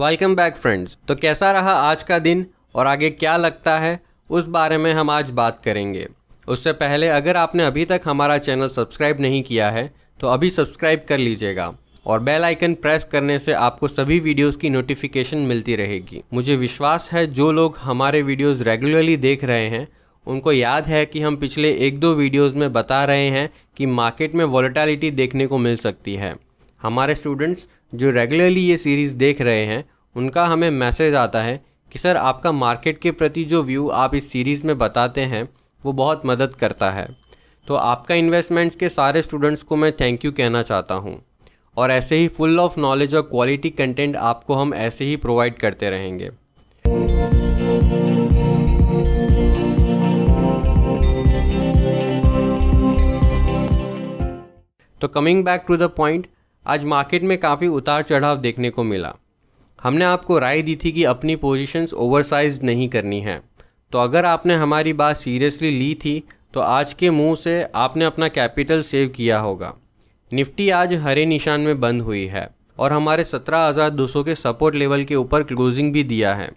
welcome back friends तो कैसा रहा आज का दिन और आगे क्या लगता है उस बारे में हम आज बात करेंगे उससे पहले अगर आपने अभी तक हमारा चैनल सब्सक्राइब नहीं किया है तो अभी सब्सक्राइब कर लीजिएगा और बेल आइकन प्रेस करने से आपको सभी वीडियोस की नोटिफिकेशन मिलती रहेगी मुझे विश्वास है जो लोग हमारे वीडियोस रेगुलरली देख रहे हैं उनको याद है कि हम पिछले एक दो वीडियोस में बता रहे हैं कि मार्केट में वॉलिटालिटी देखने को मिल सकती है हमारे स्टूडेंट्स जो रेगुलरली ये सीरीज़ देख रहे हैं उनका हमें मैसेज आता है कि सर आपका मार्केट के प्रति जो व्यू आप इस सीरीज़ में बताते हैं वो बहुत मदद करता है तो आपका इन्वेस्टमेंट्स के सारे स्टूडेंट्स को मैं थैंक यू कहना चाहता हूँ और ऐसे ही फुल ऑफ नॉलेज और क्वालिटी कंटेंट आपको हम ऐसे ही प्रोवाइड करते रहेंगे तो coming back to the point आज मार्केट में काफ़ी उतार चढ़ाव देखने को मिला हमने आपको राय दी थी कि अपनी पोजीशंस ओवरसाइज नहीं करनी है तो अगर आपने हमारी बात सीरियसली ली थी तो आज के मुंह से आपने अपना कैपिटल सेव किया होगा निफ्टी आज हरे निशान में बंद हुई है और हमारे 17,200 के सपोर्ट लेवल के ऊपर क्लोजिंग भी दिया है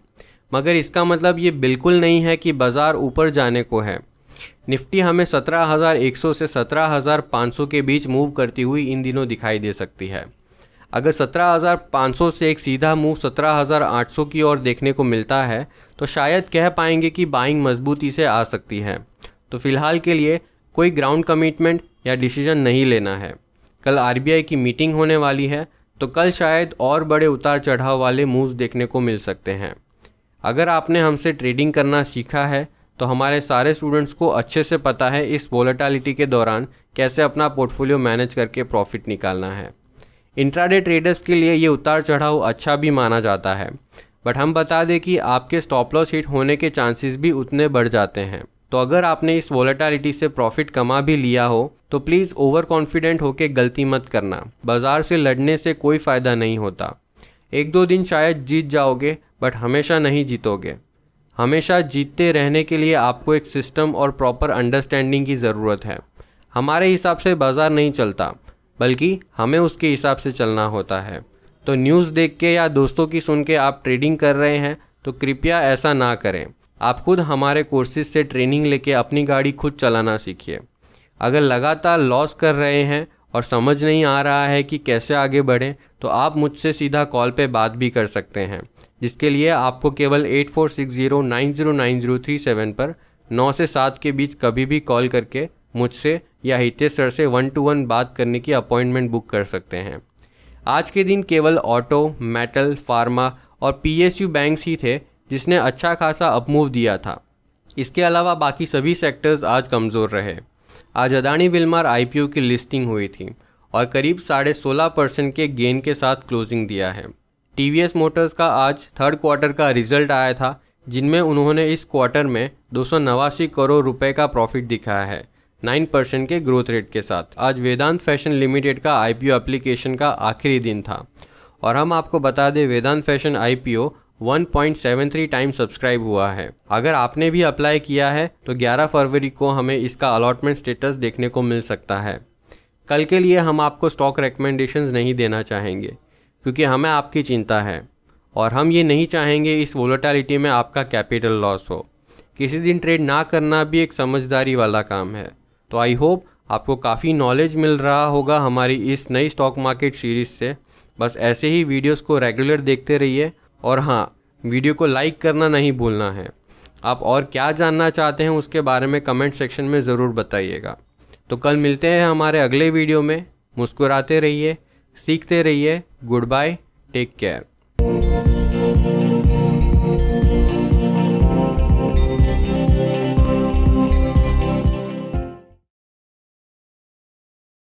मगर इसका मतलब ये बिल्कुल नहीं है कि बाज़ार ऊपर जाने को है निफ्टी हमें 17,100 से 17,500 के बीच मूव करती हुई इन दिनों दिखाई दे सकती है अगर 17,500 से एक सीधा मूव 17,800 की ओर देखने को मिलता है तो शायद कह पाएंगे कि बाइंग मजबूती से आ सकती है तो फिलहाल के लिए कोई ग्राउंड कमिटमेंट या डिसीजन नहीं लेना है कल आर की मीटिंग होने वाली है तो कल शायद और बड़े उतार चढ़ाव वाले मूव्स देखने को मिल सकते हैं अगर आपने हमसे ट्रेडिंग करना सीखा है तो हमारे सारे स्टूडेंट्स को अच्छे से पता है इस वॉलेटालिटी के दौरान कैसे अपना पोर्टफोलियो मैनेज करके प्रॉफिट निकालना है इंट्राडे ट्रेडर्स के लिए ये उतार चढ़ाव अच्छा भी माना जाता है बट हम बता दें कि आपके स्टॉप लॉस हिट होने के चांसेस भी उतने बढ़ जाते हैं तो अगर आपने इस वॉलेटालिटी से प्रॉफिट कमा भी लिया हो तो प्लीज़ ओवर कॉन्फिडेंट होकर गलती मत करना बाज़ार से लड़ने से कोई फ़ायदा नहीं होता एक दो दिन शायद जीत जाओगे बट हमेशा नहीं जीतोगे हमेशा जीतते रहने के लिए आपको एक सिस्टम और प्रॉपर अंडरस्टैंडिंग की ज़रूरत है हमारे हिसाब से बाज़ार नहीं चलता बल्कि हमें उसके हिसाब से चलना होता है तो न्यूज़ देख के या दोस्तों की सुन के आप ट्रेडिंग कर रहे हैं तो कृपया ऐसा ना करें आप खुद हमारे कोर्सेज से ट्रेनिंग लेके अपनी गाड़ी खुद चलाना सीखिए अगर लगातार लॉस कर रहे हैं और समझ नहीं आ रहा है कि कैसे आगे बढ़ें तो आप मुझसे सीधा कॉल पे बात भी कर सकते हैं जिसके लिए आपको केवल eight four six zero nine zero nine zero three seven पर नौ से सात के बीच कभी भी कॉल करके मुझसे या हितेश सर से वन टू वन बात करने की अपॉइंटमेंट बुक कर सकते हैं आज के दिन केवल ऑटो मेटल फार्मा और पीएसयू बैंक्स ही थे जिसने अच्छा खासा अपमूव दिया था इसके अलावा बाकी सभी सेक्टर्स आज कमज़ोर रहे आज अदानी विलमार आईपीओ की लिस्टिंग हुई थी और करीब साढ़े सोलह परसेंट के गेन के साथ क्लोजिंग दिया है टीवीएस मोटर्स का आज थर्ड क्वार्टर का रिजल्ट आया था जिनमें उन्होंने इस क्वार्टर में दो करोड़ रुपए का प्रॉफिट दिखाया है 9 परसेंट के ग्रोथ रेट के साथ आज वेदांत फैशन लिमिटेड का आईपीओ एप्लीकेशन का आखिरी दिन था और हम आपको बता दें Vedant fashion IPO 1.73 time subscribe हुआ है अगर आपने भी अप्लाई किया है तो 11 फरवरी को हमें इसका अलॉटमेंट स्टेटस देखने को मिल सकता है कल के लिए हम आपको स्टॉक रिकमेंडेशंस नहीं देना चाहेंगे क्योंकि हमें आपकी चिंता है और हम ये नहीं चाहेंगे इस वोलेटिलिटी में आपका कैपिटल लॉस हो किसी दिन ट्रेड ना करना भी एक समझदारी वाला काम है तो आई होप आपको काफ़ी नॉलेज मिल रहा होगा हमारी इस नई स्टॉक मार्केट सीरीज़ से बस ऐसे ही वीडियोस को रेगुलर देखते रहिए और हाँ वीडियो को लाइक करना नहीं भूलना है आप और क्या जानना चाहते हैं उसके बारे में कमेंट सेक्शन में ज़रूर बताइएगा तो कल मिलते हैं हमारे अगले वीडियो में मुस्कुराते रहिए सीखते रहिए गुड बाय टेक केयर